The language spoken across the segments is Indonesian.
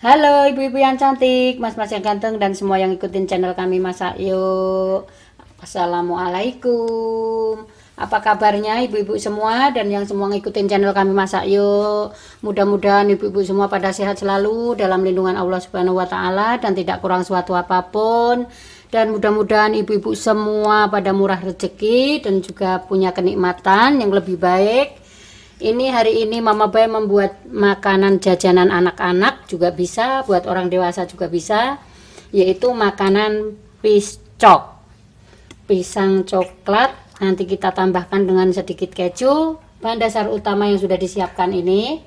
Halo ibu-ibu yang cantik, mas-mas yang ganteng dan semua yang ikutin channel kami Masak Yuk. Assalamualaikum. Apa kabarnya ibu-ibu semua dan yang semua ngikutin channel kami Masak Yuk. Mudah-mudahan ibu-ibu semua pada sehat selalu dalam lindungan Allah Subhanahu wa taala dan tidak kurang suatu apapun. Dan mudah-mudahan ibu-ibu semua pada murah rezeki dan juga punya kenikmatan yang lebih baik ini hari ini Mama Bay membuat makanan jajanan anak-anak juga bisa buat orang dewasa juga bisa yaitu makanan piscok pisang coklat nanti kita tambahkan dengan sedikit keju bahan dasar utama yang sudah disiapkan ini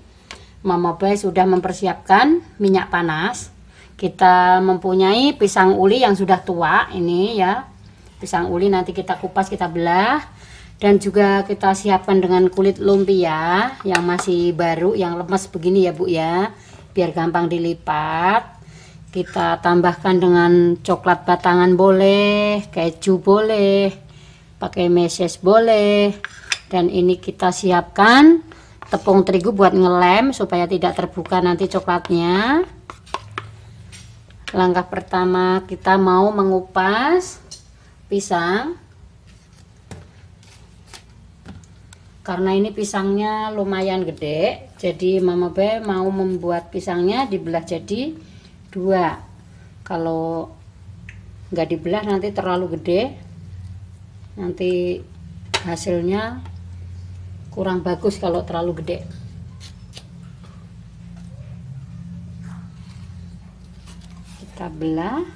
Mama Bay sudah mempersiapkan minyak panas kita mempunyai pisang uli yang sudah tua ini ya pisang uli nanti kita kupas kita belah dan juga kita siapkan dengan kulit lumpia ya, yang masih baru yang lemes begini ya Bu ya biar gampang dilipat kita tambahkan dengan coklat batangan boleh keju boleh pakai meses boleh dan ini kita siapkan tepung terigu buat ngelem supaya tidak terbuka nanti coklatnya langkah pertama kita mau mengupas pisang karena ini pisangnya lumayan gede jadi mama Be mau membuat pisangnya dibelah jadi dua kalau nggak dibelah nanti terlalu gede nanti hasilnya kurang bagus kalau terlalu gede kita belah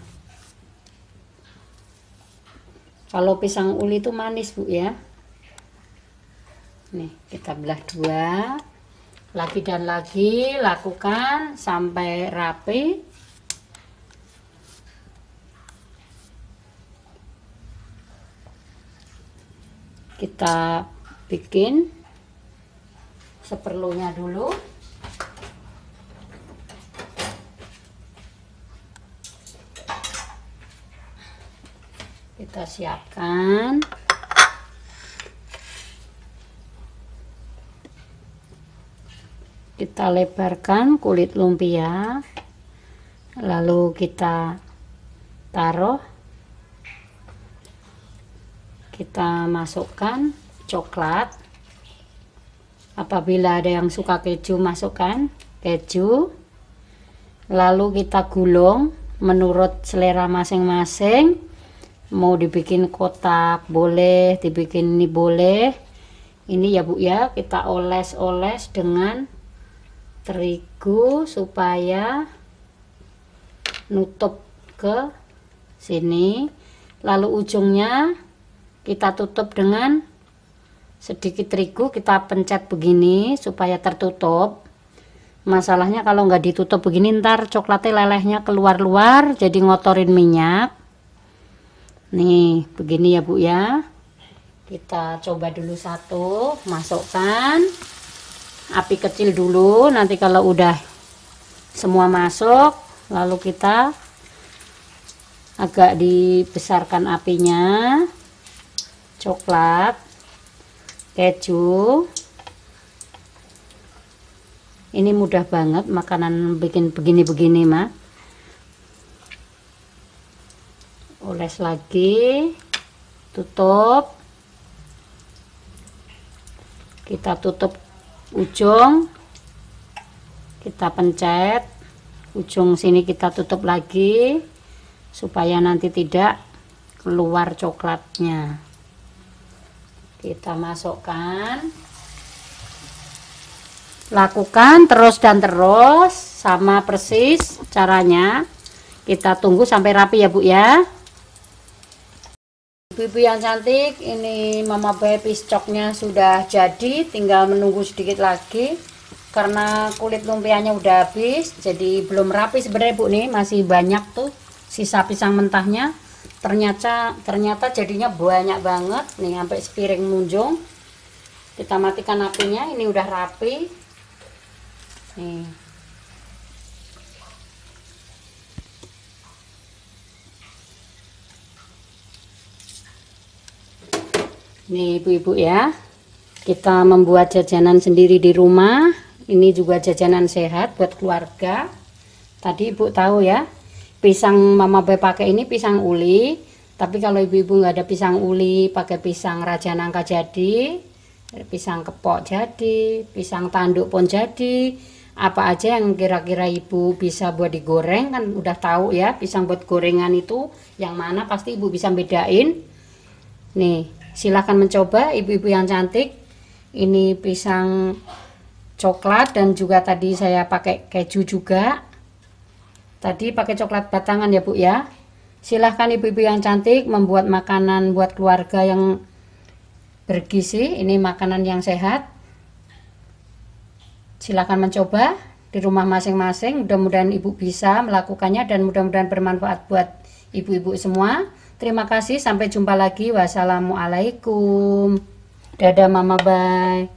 kalau pisang uli itu manis bu ya nih kita belah dua lagi dan lagi lakukan sampai rapi kita bikin seperlunya dulu kita siapkan kita lebarkan kulit lumpia lalu kita taruh kita masukkan coklat apabila ada yang suka keju masukkan keju lalu kita gulung menurut selera masing-masing mau dibikin kotak boleh dibikin ini boleh ini ya bu ya kita oles-oles dengan terigu supaya nutup ke sini lalu ujungnya kita tutup dengan sedikit terigu kita pencet begini supaya tertutup masalahnya kalau nggak ditutup begini ntar coklatnya lelehnya keluar-luar jadi ngotorin minyak nih begini ya bu ya kita coba dulu satu masukkan api kecil dulu nanti kalau udah semua masuk lalu kita agak dibesarkan apinya coklat keju ini mudah banget makanan bikin begini-begini mah oles lagi tutup kita tutup ujung kita pencet ujung sini kita tutup lagi supaya nanti tidak keluar coklatnya kita masukkan lakukan terus dan terus sama persis caranya kita tunggu sampai rapi ya Bu ya ibu yang cantik, ini Mama Baby coknya sudah jadi, tinggal menunggu sedikit lagi karena kulit lumpianya udah habis, jadi belum rapi sebenarnya Bu nih, masih banyak tuh sisa pisang mentahnya. Ternyata ternyata jadinya banyak banget nih sampai sepiring munjung. Kita matikan apinya, ini udah rapi. Nih. Nih ibu-ibu ya. Kita membuat jajanan sendiri di rumah. Ini juga jajanan sehat buat keluarga. Tadi ibu tahu ya, pisang mama Be pakai ini pisang uli. Tapi kalau ibu-ibu nggak ada pisang uli, pakai pisang raja nangka jadi, pisang kepok jadi, pisang tanduk pun jadi. Apa aja yang kira-kira ibu bisa buat digoreng kan udah tahu ya, pisang buat gorengan itu yang mana pasti ibu bisa bedain. Nih, silahkan mencoba ibu-ibu yang cantik ini pisang coklat dan juga tadi saya pakai keju juga tadi pakai coklat batangan ya bu ya silahkan ibu-ibu yang cantik membuat makanan buat keluarga yang bergizi ini makanan yang sehat silahkan mencoba di rumah masing-masing mudah-mudahan ibu bisa melakukannya dan mudah-mudahan bermanfaat buat ibu-ibu semua Terima kasih, sampai jumpa lagi. Wassalamualaikum. Dadah Mama, bye.